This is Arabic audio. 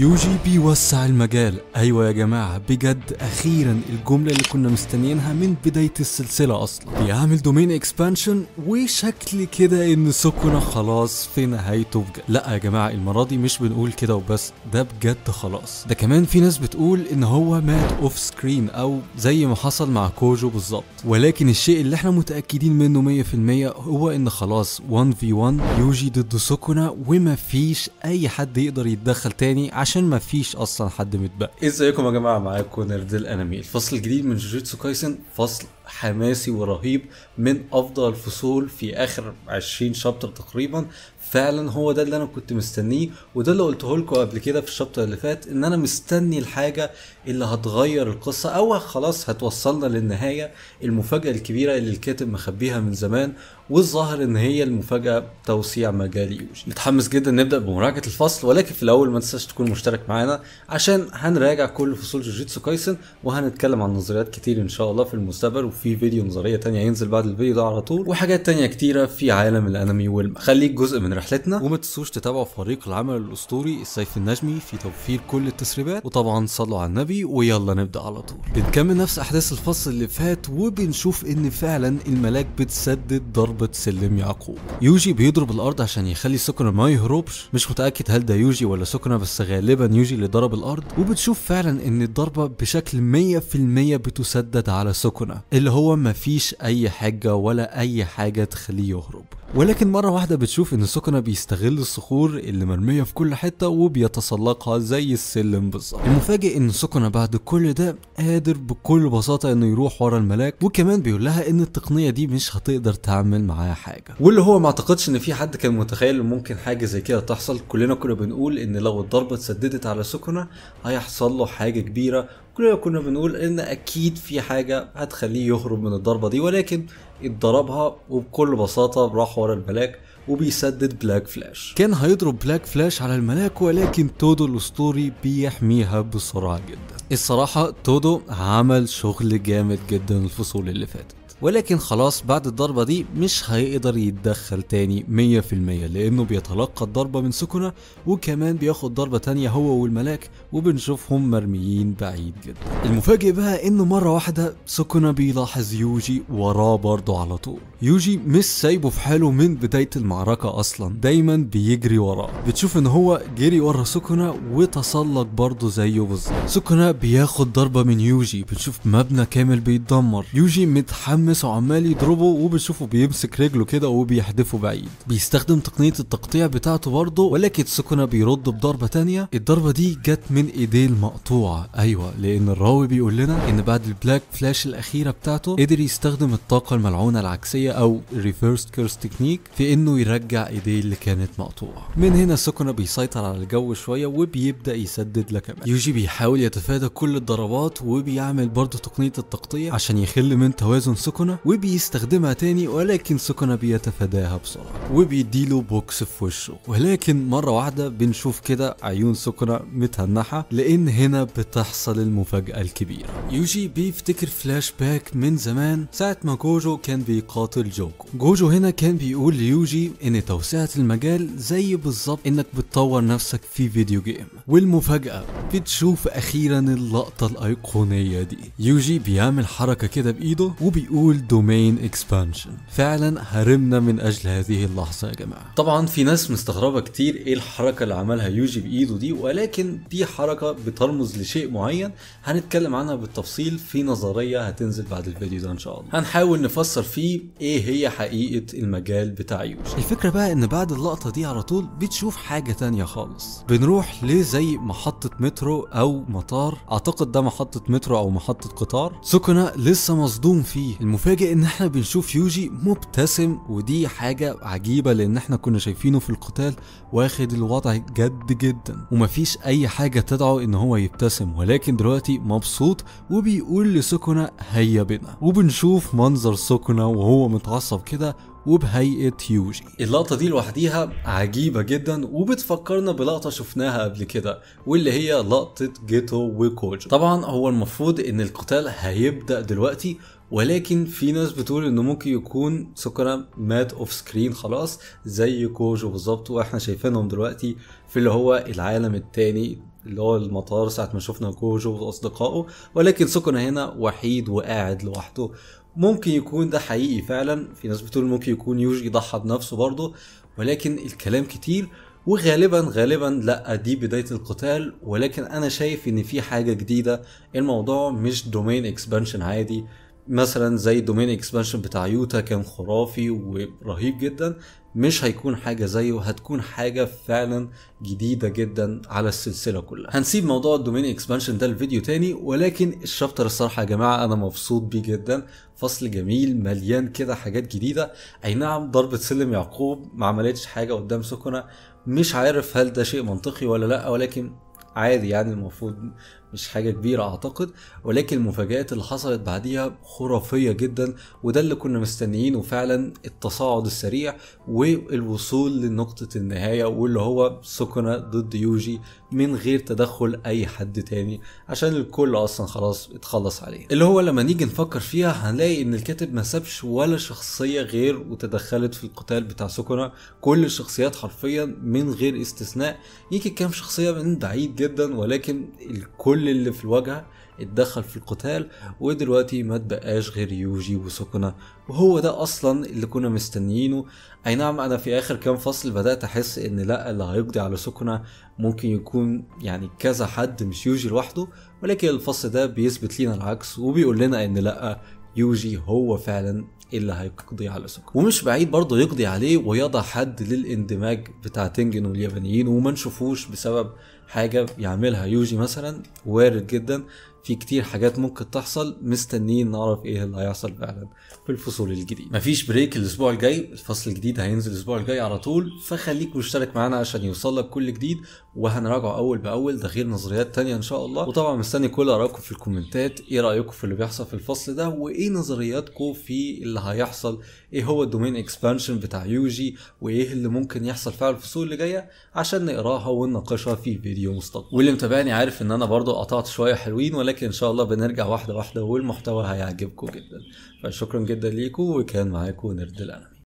يوجي بيوسع المجال ايوه يا جماعه بجد اخيرا الجمله اللي كنا مستنيينها من بدايه السلسله اصلا بيعمل دومين اكسبانشن وشكل كده ان سكنا خلاص في نهايته بجد لا يا جماعه المره دي مش بنقول كده وبس ده بجد خلاص ده كمان في ناس بتقول ان هو مات اوف سكرين او زي ما حصل مع كوجو بالظبط ولكن الشيء اللي احنا متاكدين منه 100% هو ان خلاص 1 في 1 يوجي ضد سكنا ومفيش اي حد يقدر يتدخل تاني عشان ما فيش اصلا حد متبقي إيه، ازيكم يا جماعه معاكم نرد الانمي الفصل الجديد من جوجيتسو كايسن فصل حماسي ورهيب من افضل الفصول في اخر 20 شابتر تقريبا فعلا هو ده اللي انا كنت مستنيه وده اللي قلته لكم قبل كده في الشابتر اللي فات ان انا مستني الحاجه اللي هتغير القصه او خلاص هتوصلنا للنهايه المفاجاه الكبيره اللي الكاتب مخبيها من زمان والظاهر ان هي المفاجاه توسيع مجال يوجي متحمس جدا نبدا بمراجعه الفصل ولكن في الاول ما تنساش تكون مشترك معانا عشان هنراجع كل فصول جوجيتسو كايسن وهنتكلم عن نظريات كتير ان شاء الله في المستقبل وفي فيديو نظريه تانية هينزل بعد الفيديو ده على طول وحاجات تانية كتيره في عالم الانمي والم خليك جزء من رحلتنا وما تنسوش تتابعوا فريق العمل الاسطوري السيف النجمي في توفير كل التسريبات وطبعا صلوا على النبي ويلا نبدا على طول بنكمل نفس احداث الفصل اللي فات وبنشوف ان فعلا الملاك بتسدد ضرب تربة سلم يعقوب يوجي بيضرب الارض عشان يخلي سكنا ما يهربش مش متأكد هل ده يوجي ولا سكنا بس غالبا يوجي اللي ضرب الارض وبتشوف فعلا ان الضربة بشكل 100% بتسدد على سكنا اللي هو مفيش اي حاجة ولا اي حاجة تخليه يهرب ولكن مرة واحدة بتشوف ان سكنة بيستغل الصخور اللي مرمية في كل حتة وبيتسلقها زي السلم بالظبط المفاجئ ان سكنة بعد كل ده قادر بكل بساطة انه يروح ورا الملاك وكمان بيقول لها ان التقنية دي مش هتقدر تعمل معاها حاجة واللي هو ما اعتقدش ان في حد كان متخيل ممكن حاجة زي كده تحصل كلنا كنا بنقول ان لو الضربة اتسددت على سكنة هيحصل له حاجة كبيرة كلنا كنا بنقول ان اكيد في حاجه هتخليه يهرب من الضربه دي ولكن اتضربها وبكل بساطه راح ورا الملاك وبيسدد بلاك فلاش كان هيضرب بلاك فلاش على الملاك ولكن تودو الاسطوري بيحميها بسرعه جدا الصراحه تودو عمل شغل جامد جدا الفصول اللي فاتت ولكن خلاص بعد الضربة دي مش هيقدر يتدخل تاني 100% لأنه بيتلقى الضربة من سكنة وكمان بياخد ضربة تانية هو والملاك وبنشوفهم مرميين بعيد جدا المفاجئ بقى إنه مرة واحدة سكنة بيلاحظ يوجي وراه برضه على طول يوجي مش سايبه في حاله من بداية المعركة أصلا دايما بيجري وراه بتشوف إن هو جري ورا سكنة وتسلق برضه زيه بالظبط سكنة بياخد ضربة من يوجي بتشوف مبنى كامل بيتدمر يوجي متحمس متحمس وعمال يضربه وبنشوفه بيمسك رجله كده وبيحدفه بعيد بيستخدم تقنيه التقطيع بتاعته برضه ولكن سكنا بيرد بضربه تانية الضربه دي جت من ايديه المقطوعه ايوه لان الراوي بيقول لنا ان بعد البلاك فلاش الاخيره بتاعته قدر يستخدم الطاقه الملعونه العكسيه او ريفيرست كيرس تكنيك في انه يرجع ايديه اللي كانت مقطوعه من هنا سكنا بيسيطر على الجو شويه وبيبدا يسدد لكمان يوجي بيحاول يتفادى كل الضربات وبيعمل برضه تقنيه التقطيع عشان يخل من توازن سكنا سكنة وبيستخدمها تاني ولكن سكنة بيتفاداها بسرعة وبيديله بوكس في وشه ولكن مرة واحدة بنشوف كده عيون سكنة متنحة لأن هنا بتحصل المفاجأة الكبيرة يوجي بيفتكر فلاش باك من زمان ساعة ما جوجو كان بيقاتل جوكو جوجو هنا كان بيقول ليوجي ان توسعة المجال زي بالظبط انك بتطور نفسك في فيديو جيم والمفاجأة بتشوف اخيرا اللقطة الايقونية دي يوجي بيعمل حركة كده بايده وبيقول اول دومين اكسبانشن فعلا هرمنا من اجل هذه اللحظه يا جماعه طبعا في ناس مستغربه كتير ايه الحركه اللي عملها يوجي بايده دي ولكن دي حركه بترمز لشيء معين هنتكلم عنها بالتفصيل في نظريه هتنزل بعد الفيديو ده ان شاء الله هنحاول نفسر فيه ايه هي حقيقه المجال بتاع يوجي الفكره بقى ان بعد اللقطه دي على طول بتشوف حاجه تانية خالص بنروح لزي محطه مترو او مطار اعتقد ده محطه مترو او محطه قطار سكنة لسه مصدوم فيه المفاجئ ان احنا بنشوف يوجي مبتسم ودي حاجة عجيبة لان احنا كنا شايفينه في القتال واخد الوضع جد جدا ومفيش اي حاجة تدعو ان هو يبتسم ولكن دلوقتي مبسوط وبيقول لسكنة هيا بنا وبنشوف منظر سكنة وهو متعصب كده وبهيئة يوجي اللقطة دي لوحديها عجيبة جدا وبتفكرنا بلقطة شفناها قبل كده واللي هي لقطة جيتو وكوجو طبعا هو المفروض ان القتال هيبدأ دلوقتي ولكن في ناس بتقول انه ممكن يكون سكرا مات اوف سكرين خلاص زي كوجو بالظبط واحنا شايفينهم دلوقتي في اللي هو العالم التاني اللي هو المطار ساعة ما شفنا كوجو واصدقائه ولكن سكرا هنا وحيد وقاعد لوحده ممكن يكون ده حقيقي فعلا في ناس بتقول ممكن يكون يوجي ضحى بنفسه برضه ولكن الكلام كتير وغالبا غالبا لا دي بدايه القتال ولكن انا شايف ان في حاجه جديده الموضوع مش دومين اكسبانشن عادي مثلا زي دومين اكسبانشن بتاع يوتا كان خرافي ورهيب جدا مش هيكون حاجة زيه هتكون حاجة فعلا جديدة جدا على السلسلة كلها هنسيب موضوع الدومين اكسبانشن ده الفيديو تاني ولكن الشابتر الصراحة يا جماعة انا مبسوط بيه جدا فصل جميل مليان كده حاجات جديدة اي نعم ضربة سلم يعقوب ما عملتش حاجة قدام سكنة مش عارف هل ده شيء منطقي ولا لا ولكن عادي يعني المفروض مش حاجه كبيره اعتقد ولكن المفاجات اللي حصلت بعديها خرافيه جدا وده اللي كنا مستنيينه فعلا التصاعد السريع والوصول لنقطه النهايه واللي هو سكنة ضد يوجي من غير تدخل اي حد تاني عشان الكل اصلا خلاص اتخلص عليه اللي هو لما نيجي نفكر فيها هنلاقي ان الكاتب ما سابش ولا شخصيه غير وتدخلت في القتال بتاع سكنة كل الشخصيات حرفيا من غير استثناء يمكن كام شخصيه من بعيد جدا ولكن الكل كل اللي في الواجهة اتدخل في القتال ودلوقتي ما تبقاش غير يوجي وسكنة وهو ده اصلا اللي كنا مستنيينه اي نعم انا في اخر كام فصل بدأت احس ان لا اللي هيقضي على سكنة ممكن يكون يعني كذا حد مش يوجي لوحده ولكن الفصل ده بيثبت لينا العكس وبيقول لنا ان لا يوجي هو فعلا اللي هيقضي على سوكا ومش بعيد برضه يقضي عليه ويضع حد للاندماج بتاع تنجن واليابانيين وما نشوفوش بسبب حاجه يعملها يوجي مثلا وارد جدا في كتير حاجات ممكن تحصل مستنيين نعرف ايه اللي هيحصل فعلا في الفصول الجديد مفيش بريك الاسبوع الجاي الفصل الجديد هينزل الاسبوع الجاي على طول فخليك مشترك معانا عشان يوصلك كل جديد وهنراجعه اول باول ده غير نظريات تانية ان شاء الله وطبعا مستني كل ارائكم في الكومنتات ايه رايكم في اللي بيحصل في الفصل ده وايه نظرياتكم في اللي هيحصل ايه هو الدومين اكسبانشن بتاع يوجي وايه اللي ممكن يحصل فعلا الفصول اللي جايه عشان نقراها ونناقشها في فيديو مستقبل واللي متابعني عارف ان انا برضو قطعت شويه حلوين ولكن لك ان شاء الله بنرجع واحده واحده والمحتوى هيعجبكم جدا فشكرا جدا ليكم وكان معاكم نرد القلم